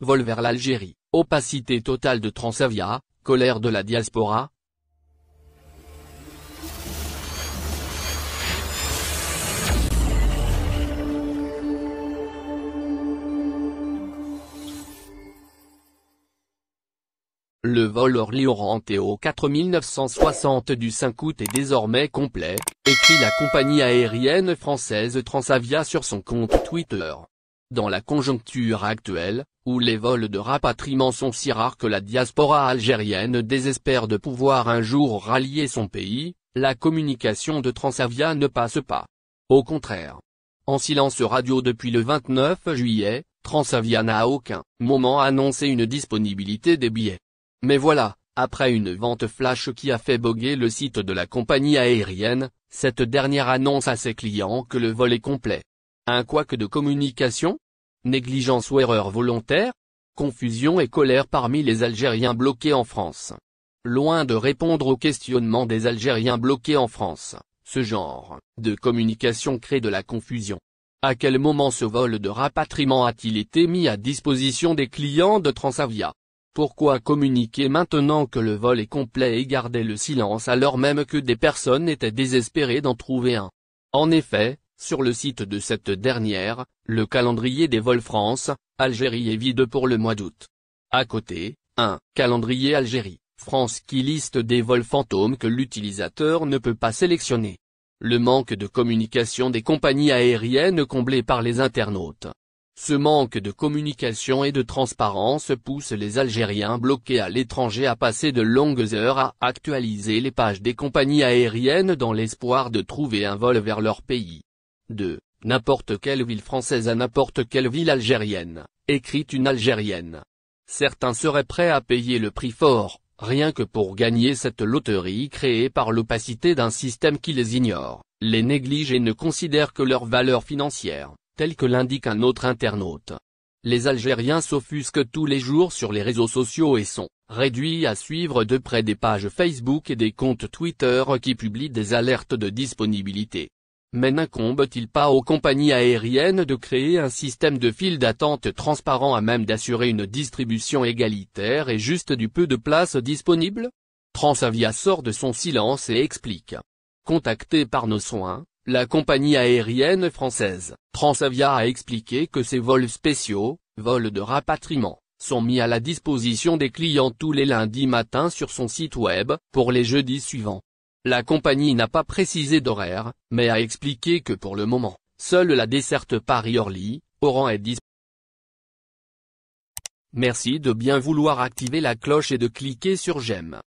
Vol vers l'Algérie, opacité totale de Transavia, colère de la diaspora Le vol Orly-Oranteo 4960 du 5 août est désormais complet, écrit la compagnie aérienne française Transavia sur son compte Twitter. Dans la conjoncture actuelle, où les vols de rapatriement sont si rares que la diaspora algérienne désespère de pouvoir un jour rallier son pays, la communication de Transavia ne passe pas. Au contraire. En silence radio depuis le 29 juillet, Transavia n'a aucun moment annoncé une disponibilité des billets. Mais voilà, après une vente flash qui a fait boguer le site de la compagnie aérienne, cette dernière annonce à ses clients que le vol est complet. Un que de communication négligence ou erreur volontaire Confusion et colère parmi les Algériens bloqués en France. Loin de répondre aux questionnements des Algériens bloqués en France, ce genre de communication crée de la confusion. À quel moment ce vol de rapatriement a-t-il été mis à disposition des clients de Transavia Pourquoi communiquer maintenant que le vol est complet et garder le silence alors même que des personnes étaient désespérées d'en trouver un En effet, sur le site de cette dernière, le calendrier des vols France, Algérie est vide pour le mois d'août. À côté, un calendrier Algérie, France qui liste des vols fantômes que l'utilisateur ne peut pas sélectionner. Le manque de communication des compagnies aériennes comblé par les internautes. Ce manque de communication et de transparence pousse les Algériens bloqués à l'étranger à passer de longues heures à actualiser les pages des compagnies aériennes dans l'espoir de trouver un vol vers leur pays. 2. n'importe quelle ville française à n'importe quelle ville algérienne, écrit une Algérienne. Certains seraient prêts à payer le prix fort, rien que pour gagner cette loterie créée par l'opacité d'un système qui les ignore, les néglige et ne considère que leur valeur financière, tel que l'indique un autre internaute. Les Algériens s'offusquent tous les jours sur les réseaux sociaux et sont réduits à suivre de près des pages Facebook et des comptes Twitter qui publient des alertes de disponibilité mais n'incombe-t-il pas aux compagnies aériennes de créer un système de file d'attente transparent à même d'assurer une distribution égalitaire et juste du peu de places disponibles Transavia sort de son silence et explique. Contacté par nos soins, la compagnie aérienne française, Transavia a expliqué que ses vols spéciaux, vols de rapatriement, sont mis à la disposition des clients tous les lundis matins sur son site web, pour les jeudis suivants. La compagnie n'a pas précisé d'horaire, mais a expliqué que pour le moment, seule la desserte Paris-Orly, Oran est disponible. Merci de bien vouloir activer la cloche et de cliquer sur j'aime.